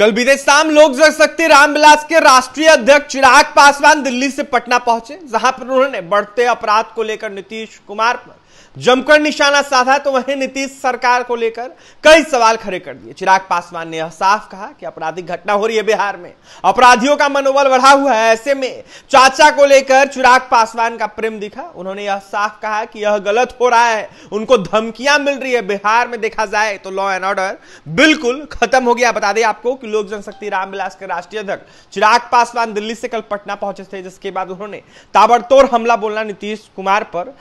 कल बीते शाम लोक जनशक्ति रामविलास के राष्ट्रीय अध्यक्ष चिराग पासवान दिल्ली से पटना पहुंचे जहां पर उन्होंने बढ़ते अपराध को लेकर नीतीश कुमार पर जमकर निशाना साधा तो वहीं नीतीश सरकार को लेकर कई सवाल खड़े कर दिए चिराग पासवान ने यह साफ कहा कि आपराधिक घटना हो रही है बिहार में अपराधियों का मनोबल बढ़ा हुआ है ऐसे में चाचा को लेकर चिराग पासवान का प्रेम दिखा उन्होंने यह साफ कहा कि यह गलत हो रहा है उनको धमकियां मिल रही है बिहार में देखा जाए तो लॉ एंड ऑर्डर बिल्कुल खत्म हो गया बता दें आपको कि लोक जनशक्ति रामविलास के राष्ट्रीय अध्यक्ष चिराग पासवान दिल्ली से कल पटना पहुंचे थे जिसके बाद उन्होंने ताबड़तोड़ हमला बोलना नीतीश कुमार पर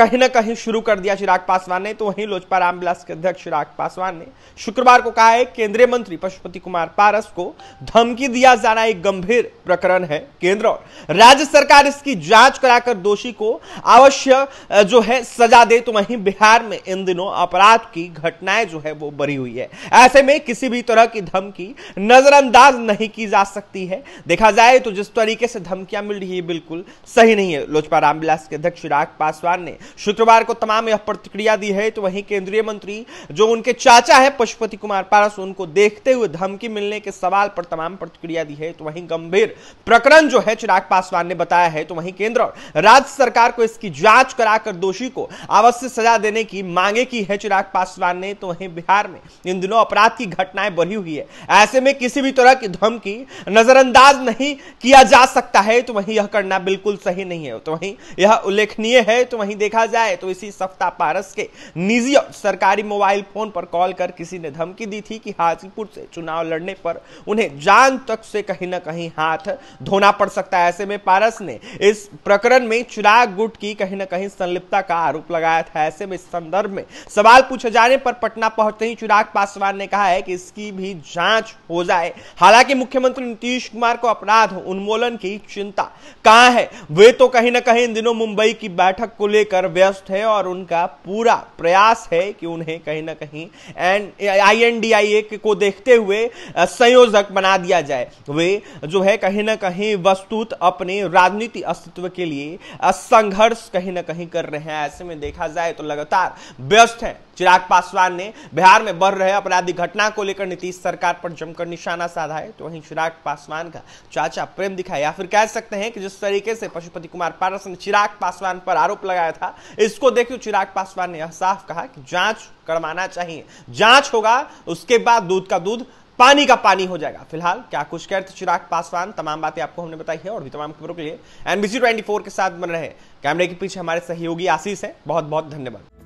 कहीं ना कहीं शुरू कर दिया चिराग पासवान ने तो वहीं लोजपा रामविलास के अध्यक्ष चिराग पासवान ने शुक्रवार को कहा है केंद्रीय मंत्री पशुपति कुमार पारस को धमकी दिया जाना एक गंभीर प्रकरण है केंद्र और राज्य सरकार इसकी जांच कराकर दोषी को अवश्य जो है सजा दे तो वहीं बिहार में इन दिनों अपराध की घटनाएं जो है वो बढ़ी हुई है ऐसे में किसी भी तरह की धमकी नजरअंदाज नहीं की जा सकती है देखा जाए तो जिस तरीके से धमकियां मिल रही है बिल्कुल सही नहीं है लोजपा रामविलास के अध्यक्ष चिराग पासवान ने शुक्रवार को तमाम यह प्रतिक्रिया दी है तो वहीं केंद्रीय मंत्री जो उनके चाचा है पशुपति कुमार पारस उनको देखते हुए धमकी मिलने के सवाल पर तमाम प्रतिक्रिया दी है तो वहीं गंभीर प्रकरण जो है चिराग पासवान ने बताया है तो वहीं केंद्र और राज्य सरकार को इसकी जांच कराकर दोषी को अवश्य सजा देने की मांगे की है चिराग पासवान ने तो वहीं बिहार में इन दिनों अपराध की घटनाएं बढ़ी हुई है ऐसे ऐसे में किसी भी तरह की धमकी नजरअंदाज नहीं किया जा सकता है तो वहीं यह करना बिल्कुल सही नहीं है तो वहीं यह उल्लेखनीय है तो वहीं देखा जाए तो इसी सप्ताह पारस के निजी सरकारी मोबाइल फोन पर कॉल कर किसी ने धमकी दी थी कि हाजीपुर से चुनाव लड़ने पर उन्हें जान तक से कहीं ना कहीं हाथ धोना पड़ सकता है ऐसे में पारस ने इस प्रकरण में चिराग गुट की कहीं ना कहीं संलिप्तता का आरोप लगाया था ऐसे में संदर्भ में सवाल पूछे जाने पर पटना पहुंचते ही चिराग पासवान ने कहा है कि इसकी भी जांच हो जाए हालांकि मुख्यमंत्री नीतीश कुमार को अपराध उन्मूलन की चिंता कहां है वे तो कहीं ना कहीं इन दिनों मुंबई की बैठक को लेकर व्यस्त है और उनका पूरा प्रयास है कि उन्हें कहीं ना कहीं N I N D I A को देखते हुए संयोजक बना दिया जाए वे जो है कहीं ना कहीं वस्तुत अपने राजनीति अस्तित्व के लिए संघर्ष कहीं ना कहीं कर रहे हैं ऐसे में देखा जाए तो लगातार व्यस्त है चिराग पासवान ने बिहार में बढ़ रहे अपराधी घटना को लेकर नीतीश सरकार पर जमकर निशाना साधा है तो वहीं चिराग पासवान का चाचा प्रेम दिखाया या फिर कह सकते हैं कि जिस तरीके से पशुपति कुमार पारस ने चिराग पासवान पर आरोप लगाया था इसको देखते चिराग पासवान ने यह साफ कहा कि जांच करवाना चाहिए जांच होगा उसके बाद दूध का दूध पानी का पानी हो जाएगा फिलहाल क्या कुछ रहे चिराग पासवान तमाम बातें आपको हमने बताई है और भी तमाम खबरों के लिए एनबीसी 24 के साथ बन रहे कैमरे के पीछे हमारे सहयोगी आशीष है बहुत बहुत धन्यवाद